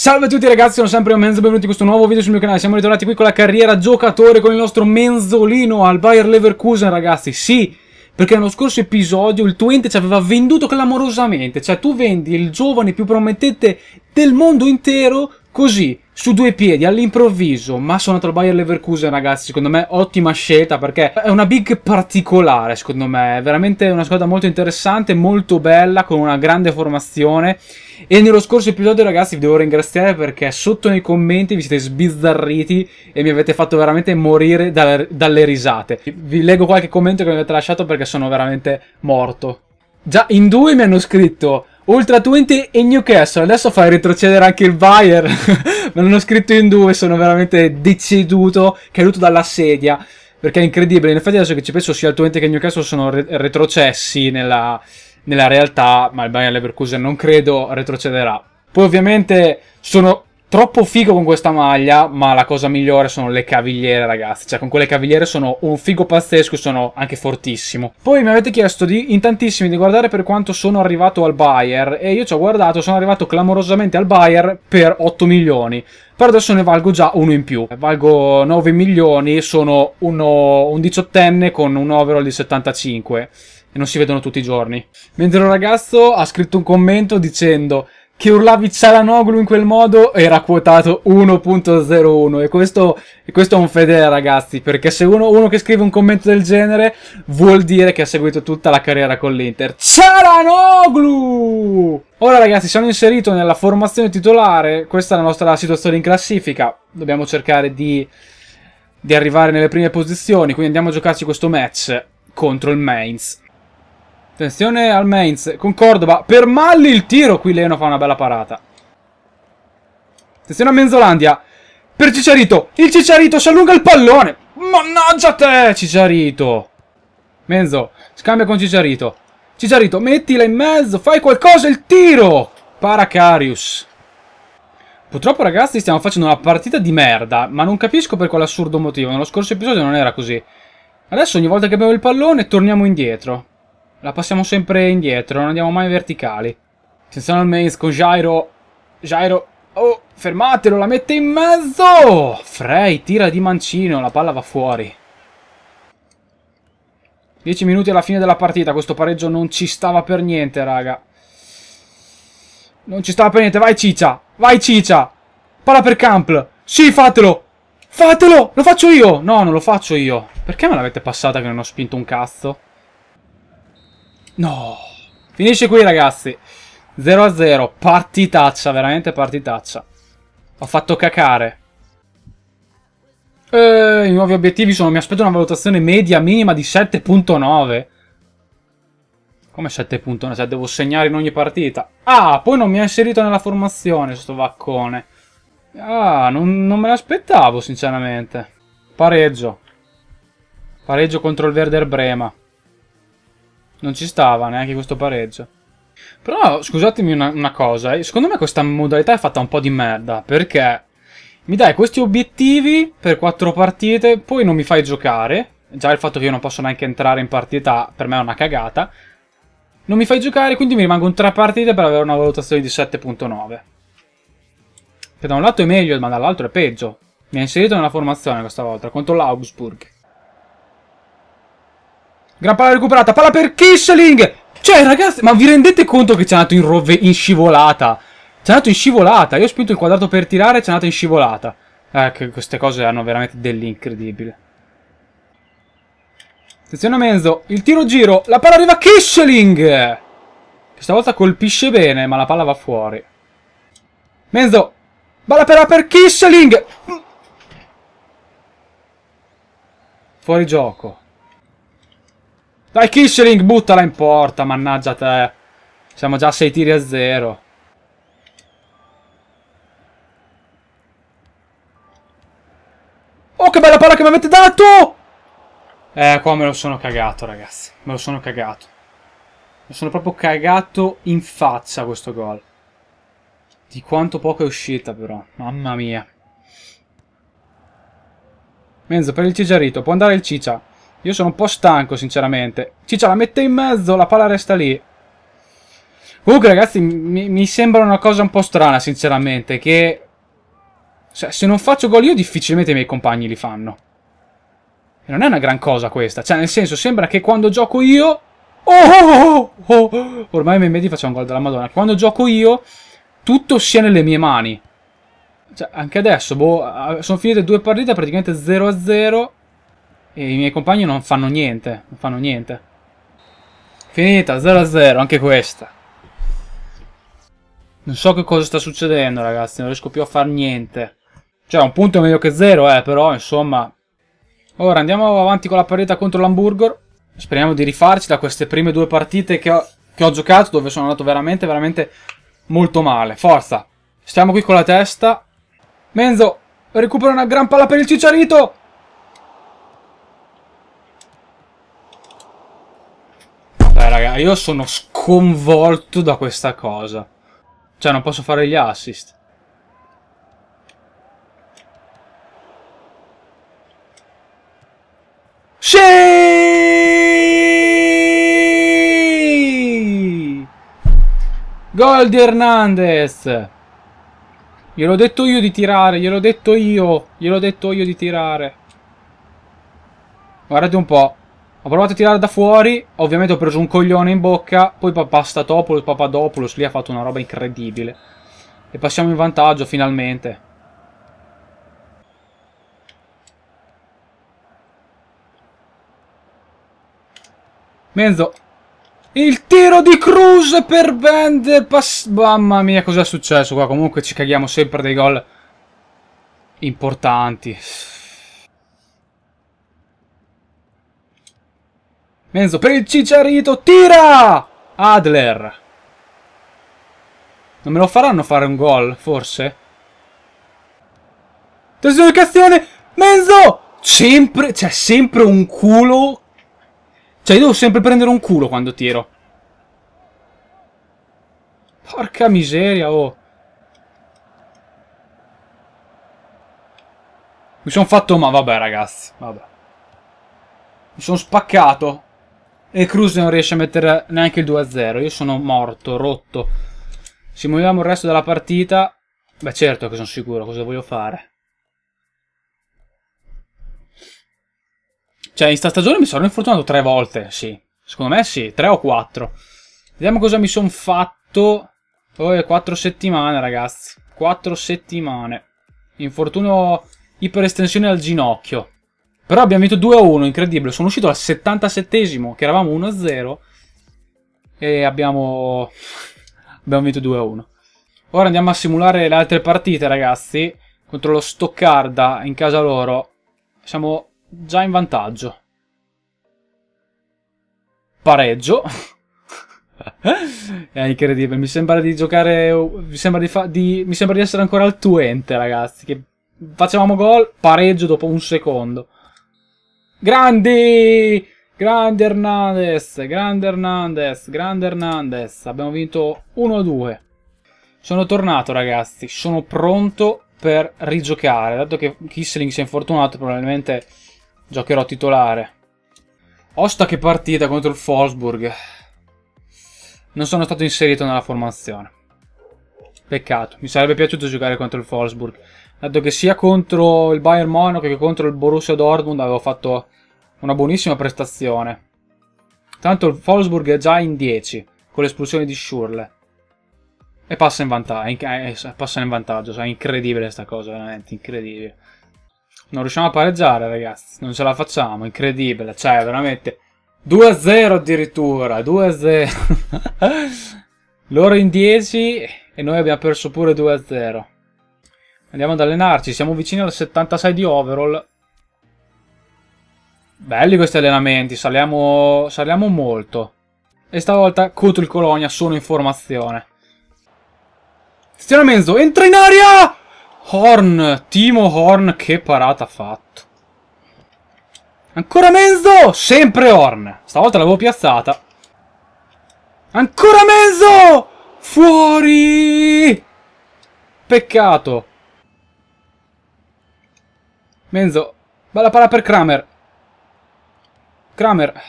Salve a tutti ragazzi, sono sempre io Menzo, benvenuti in questo nuovo video sul mio canale Siamo ritornati qui con la carriera giocatore con il nostro Menzolino al Bayer Leverkusen ragazzi Sì, perché nello scorso episodio il Twente ci aveva venduto clamorosamente Cioè tu vendi il giovane più promettente del mondo intero così su due piedi all'improvviso, ma sono andato al Bayer Leverkusen ragazzi, secondo me ottima scelta perché è una big particolare secondo me, è veramente una squadra molto interessante, molto bella, con una grande formazione e nello scorso episodio ragazzi vi devo ringraziare perché sotto nei commenti vi siete sbizzarriti e mi avete fatto veramente morire da, dalle risate. Vi leggo qualche commento che mi avete lasciato perché sono veramente morto. Già in due mi hanno scritto Ultra 20 e Newcastle. Adesso fai retrocedere anche il Bayern. Me l'hanno scritto in due, sono veramente deceduto, caduto dalla sedia. Perché è incredibile. In effetti adesso che ci penso sia il 20 che il Newcastle sono re retrocessi nella, nella realtà, ma il Bayern Leverkusen non credo retrocederà. Poi ovviamente sono Troppo figo con questa maglia, ma la cosa migliore sono le cavigliere, ragazzi. Cioè, con quelle cavigliere sono un figo pazzesco e sono anche fortissimo. Poi mi avete chiesto di, in tantissimi di guardare per quanto sono arrivato al Bayer. E io ci ho guardato, sono arrivato clamorosamente al Bayer per 8 milioni. Però adesso ne valgo già uno in più. Valgo 9 milioni, sono uno, un diciottenne con un overall di 75. E non si vedono tutti i giorni. Mentre un ragazzo ha scritto un commento dicendo che urlavi Cialanoglu in quel modo era quotato 1.01 e questo, e questo è un fedele ragazzi perché se uno, uno, che scrive un commento del genere vuol dire che ha seguito tutta la carriera con l'Inter Cialanoglu! Ora ragazzi sono inserito nella formazione titolare questa è la nostra situazione in classifica dobbiamo cercare di, di arrivare nelle prime posizioni quindi andiamo a giocarci questo match contro il Mainz Attenzione al Mainz con Cordova. Per Malli il tiro. Qui Leno fa una bella parata. Attenzione a Menzolandia. Per Cicciarito. Il Cicciarito si allunga il pallone. Mannaggia te, Cicciarito. Menzo, scambia con Cicciarito. Cicciarito, mettila in mezzo. Fai qualcosa il tiro. Paracarius. Purtroppo ragazzi stiamo facendo una partita di merda, ma non capisco per quale assurdo motivo. Nello scorso episodio non era così. Adesso ogni volta che abbiamo il pallone torniamo indietro. La passiamo sempre indietro, non andiamo mai verticali. Attenzione al mains con Jairo. Jairo. Oh, fermatelo, la mette in mezzo! Frey tira di mancino, la palla va fuori. 10 minuti alla fine della partita, questo pareggio non ci stava per niente, raga. Non ci stava per niente, vai Ciccia, vai Ciccia. Palla per Camp. Sì, fatelo. Fatelo, lo faccio io. No, non lo faccio io. Perché me l'avete passata che non ho spinto un cazzo? No! Finisce qui ragazzi. 0 a 0. Partitaccia, veramente partitaccia. Ho fatto cacare. E eh, I nuovi obiettivi sono... Mi aspetto una valutazione media minima di 7.9. Come 7.9? Cioè devo segnare in ogni partita. Ah, poi non mi ha inserito nella formazione sto vaccone. Ah, non, non me l'aspettavo sinceramente. Pareggio. Pareggio contro il Werder Brema. Non ci stava neanche questo pareggio. Però scusatemi una, una cosa, eh. secondo me questa modalità è fatta un po' di merda, perché mi dai questi obiettivi per quattro partite, poi non mi fai giocare, già il fatto che io non posso neanche entrare in partita per me è una cagata, non mi fai giocare, quindi mi rimangono tre partite per avere una valutazione di 7.9. Che da un lato è meglio, ma dall'altro è peggio. Mi ha inserito nella formazione questa volta, contro l'Augsburg. Gran palla recuperata, palla per Kisseling! Cioè, ragazzi, ma vi rendete conto che c'è andato in, rove, in scivolata? C'è andato in scivolata. Io ho spinto il quadrato per tirare, ci è andato in scivolata. Eh, queste cose hanno veramente dell'incredibile. Attenzione a mezzo, il tiro giro, la palla arriva a Kissling! Che stavolta colpisce bene, ma la palla va fuori. Mezzo, palla per, per Kisseling! Fuori gioco. Dai Kissling, buttala in porta, mannaggia te. Siamo già a 6 tiri a 0. Oh, che bella palla che mi avete dato! Eh, qua me lo sono cagato, ragazzi. Me lo sono cagato. Me sono proprio cagato in faccia questo gol. Di quanto poco è uscita, però. Mamma mia. Mezzo per il Cigiarito. Può andare il Ciccia. Io sono un po' stanco, sinceramente. Ciccia la mette in mezzo, la palla resta lì. Comunque, ragazzi, mi, mi sembra una cosa un po' strana, sinceramente, che... Cioè, se non faccio gol io, difficilmente i miei compagni li fanno. E non è una gran cosa questa. Cioè, nel senso, sembra che quando gioco io... Oh, oh, oh, oh. oh, oh. Ormai MMD faceva un gol della Madonna. Quando gioco io, tutto sia nelle mie mani. Cioè, anche adesso, boh, sono finite due partite praticamente 0-0. E i miei compagni non fanno niente, non fanno niente. Finita, 0-0, anche questa. Non so che cosa sta succedendo, ragazzi, non riesco più a fare niente. Cioè, un punto è meglio che zero, eh, però, insomma... Ora, andiamo avanti con la partita contro l'Hamburger. Speriamo di rifarci da queste prime due partite che ho, che ho giocato, dove sono andato veramente, veramente molto male. Forza! Stiamo qui con la testa. Menzo, recupera una gran palla per il Cicciarito! Cioè, raga, io sono sconvolto da questa cosa. Cioè, non posso fare gli assist. Sì! Gol di Hernandez! Gliel'ho detto io di tirare, gliel'ho detto io, gliel'ho detto io di tirare. Guardate un po'. Ho provato a tirare da fuori, ovviamente ho preso un coglione in bocca, poi Papastatopoulos, Papadopoulos lì ha fatto una roba incredibile. E passiamo in vantaggio finalmente. Menzo. Il tiro di Cruz per Bender. Pass Mamma mia, cos'è successo qua? Comunque ci caghiamo sempre dei gol importanti. Menzo per il Cicciarito, tira! Adler. Non me lo faranno fare un gol, forse? Attenzione, Castione! Menzo! Sempre, c'è cioè, sempre un culo. Cioè, io devo sempre prendere un culo quando tiro. Porca miseria, oh. Mi sono fatto ma vabbè ragazzi, vabbè. Mi sono spaccato. E Cruz non riesce a mettere neanche il 2-0. Io sono morto, rotto. Se muoviamo il resto della partita... Beh certo che sono sicuro, cosa voglio fare? Cioè, in sta stagione mi sono infortunato tre volte, sì. Secondo me sì, tre o quattro. Vediamo cosa mi sono fatto. Oh, è quattro settimane, ragazzi. Quattro settimane. Infortunio iperestensione al ginocchio. Però abbiamo vinto 2-1, incredibile. Sono uscito al 77esimo, che eravamo 1-0. E abbiamo... abbiamo vinto 2-1. Ora andiamo a simulare le altre partite, ragazzi. Contro lo Stoccarda in casa loro. Siamo già in vantaggio. Pareggio. È incredibile. Mi sembra di giocare... Mi sembra di, fa... di... Mi sembra di essere ancora al Tuente, ragazzi. Che facevamo gol, pareggio dopo un secondo. Grandi! Grande Hernandez, grande Hernandez, grande Hernandez. Abbiamo vinto 1-2. Sono tornato ragazzi, sono pronto per rigiocare. Dato che Kissling si è infortunato probabilmente giocherò titolare. Osta che partita contro il Wolfsburg. Non sono stato inserito nella formazione. Peccato, mi sarebbe piaciuto giocare contro il Wolfsburg. Dato che sia contro il Bayern Monaco che contro il Borussia Dortmund avevo fatto una buonissima prestazione. Tanto il Wolfsburg è già in 10 con l'espulsione di Schurle. E passa in, vantaggio, passa in vantaggio, è incredibile sta cosa, veramente incredibile. Non riusciamo a pareggiare ragazzi, non ce la facciamo, incredibile, cioè veramente 2-0 addirittura, 2-0. Loro in 10 e noi abbiamo perso pure 2-0. Andiamo ad allenarci, siamo vicini al 76 di overall. Belli questi allenamenti, saliamo, saliamo molto. E stavolta contro il Colonia sono in formazione. Cristiano Menzo, entra in aria! Horn, Timo Horn, che parata ha fatto. Ancora Menzo! Sempre Horn! Stavolta l'avevo piazzata. Ancora Menzo! Fuori! Peccato. Menzo. Bella palla per Kramer. Kramer.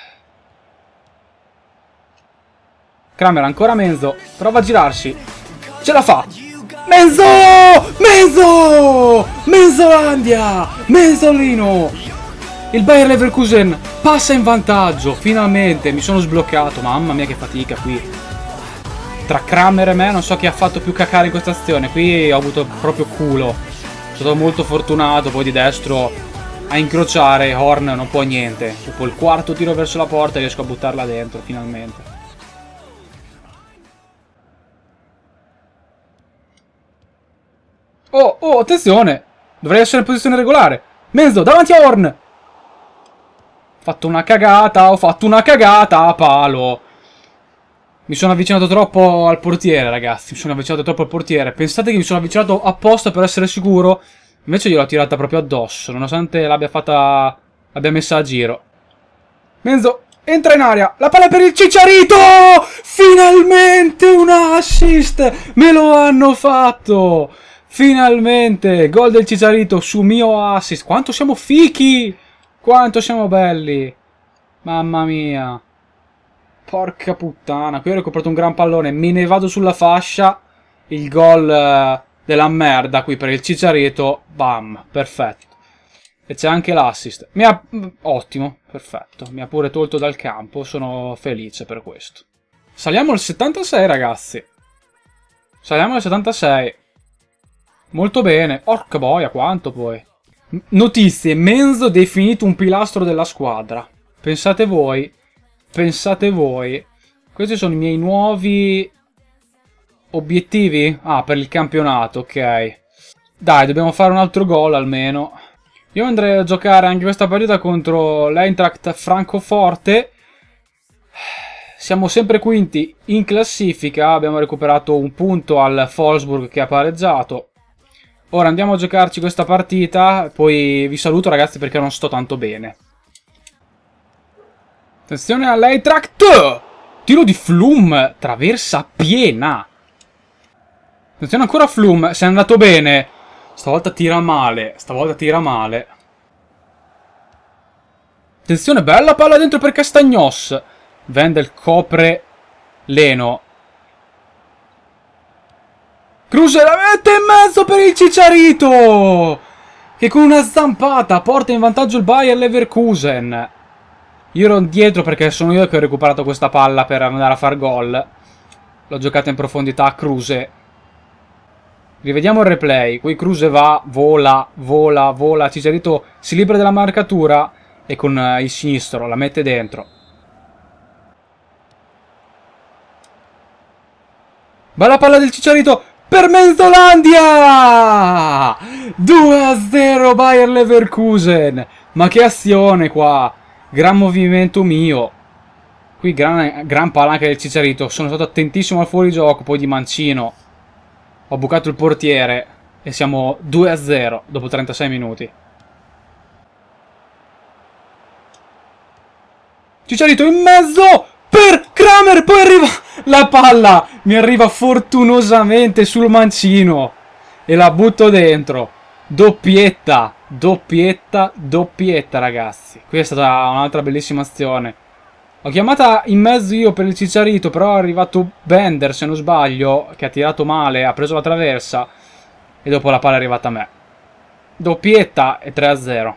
Kramer ancora Menzo. Prova a girarsi. Ce la fa. Menzo! Menzo! Menzolandia! Menzolino! Il Bayer Leverkusen passa in vantaggio. Finalmente mi sono sbloccato. Mamma mia che fatica qui. Tra Kramer e me non so chi ha fatto più cacare in questa azione. Qui ho avuto proprio culo stato molto fortunato poi di destro a incrociare Horn non può niente dopo il quarto tiro verso la porta riesco a buttarla dentro finalmente oh oh attenzione dovrei essere in posizione regolare Menzo davanti a Horn ho fatto una cagata ho fatto una cagata a palo mi sono avvicinato troppo al portiere, ragazzi. Mi sono avvicinato troppo al portiere. Pensate che mi sono avvicinato apposta per essere sicuro. Invece gliel'ho tirata proprio addosso, nonostante l'abbia fatta... l'abbia messa a giro. Menzo, entra in aria. La palla per il Cicciarito! Finalmente un assist! Me lo hanno fatto! Finalmente! Gol del Cicciarito su mio assist. Quanto siamo fichi! Quanto siamo belli! Mamma mia! Porca puttana, qui ho recuperato un gran pallone, me ne vado sulla fascia, il gol eh, della merda qui per il Cicciarieto, bam, perfetto. E c'è anche l'assist. Ha... Mm, ottimo, perfetto, mi ha pure tolto dal campo, sono felice per questo. Saliamo al 76 ragazzi. Saliamo al 76. Molto bene, orca boia quanto poi. Notizie, Menzo definito un pilastro della squadra. Pensate voi, pensate voi? Questi sono i miei nuovi obiettivi? Ah, per il campionato, ok. Dai, dobbiamo fare un altro gol almeno. Io andrei a giocare anche questa partita contro l'Eintracht Francoforte. Siamo sempre quinti in classifica, abbiamo recuperato un punto al Wolfsburg che ha pareggiato. Ora andiamo a giocarci questa partita, poi vi saluto ragazzi perché non sto tanto bene. Attenzione a lei, all'Eintracht! Tiro di Flum, traversa piena. Attenzione ancora a Flum, si è andato bene. Stavolta tira male, stavolta tira male. Attenzione, bella palla dentro per Castagnos. Vendel copre Leno. Cruz la mette in mezzo per il Cicciarito! Che con una zampata porta in vantaggio il Bayer Leverkusen. Io ero dietro perché sono io che ho recuperato questa palla per andare a far gol. L'ho giocata in profondità a Cruse. Rivediamo il replay. Qui Cruse va, vola, vola, vola. Cicerito si libera della marcatura e con eh, il sinistro la mette dentro. Bella palla del Cicciarito per Menzolandia! 2-0 Bayer Leverkusen. Ma che azione qua! Gran movimento mio. Qui gran, gran palanca del Cicerito. Sono stato attentissimo al fuorigioco, poi di mancino. Ho bucato il portiere e siamo 2 0 dopo 36 minuti. Cicerito in mezzo per Kramer, poi arriva la palla, mi arriva fortunosamente sul mancino e la butto dentro, doppietta, Doppietta, doppietta ragazzi. Qui è stata un'altra bellissima azione. Ho chiamata in mezzo io per il Cicciarito, però è arrivato Bender, se non sbaglio, che ha tirato male, ha preso la traversa e dopo la palla è arrivata a me. Doppietta e 3-0.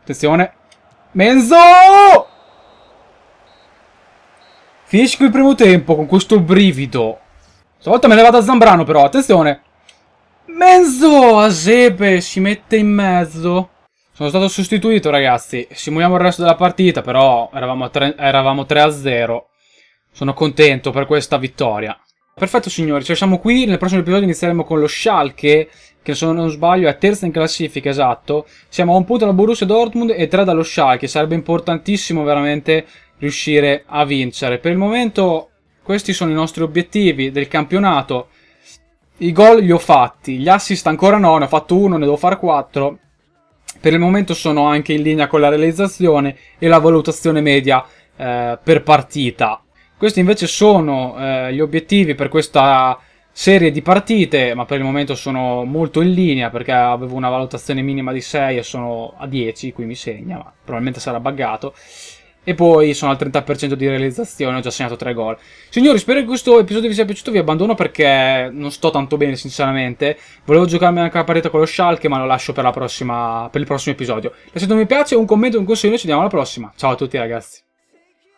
Attenzione. Menzo! Finisce qui il primo tempo con questo brivido. Stavolta me ne vado a Zambrano però, attenzione. Mezzo a Sepe si mette in mezzo. Sono stato sostituito ragazzi, simuliamo il resto della partita però eravamo 3-0. Sono contento per questa vittoria. Perfetto signori, ci cioè, lasciamo qui, nel prossimo episodio inizieremo con lo Schalke, che se non sbaglio è terza in classifica, esatto. Siamo a un punto dalla Borussia Dortmund e tre dallo Schalke, sarebbe importantissimo veramente riuscire a vincere. Per il momento questi sono i nostri obiettivi del campionato, i gol li ho fatti, gli assist ancora no, ne ho fatto uno, ne devo fare quattro. Per il momento sono anche in linea con la realizzazione e la valutazione media eh, per partita. Questi invece sono eh, gli obiettivi per questa serie di partite, ma per il momento sono molto in linea perché avevo una valutazione minima di 6 e sono a 10, qui mi segna, ma probabilmente sarà buggato. E poi sono al 30% di realizzazione, ho già segnato 3 gol. Signori, spero che questo episodio vi sia piaciuto, vi abbandono perché non sto tanto bene, sinceramente. Volevo giocarmi anche la parete con lo Schalke, ma lo lascio per, la prossima, per il prossimo episodio. Lasciate un mi piace, un commento, un consiglio, ci vediamo alla prossima. Ciao a tutti ragazzi.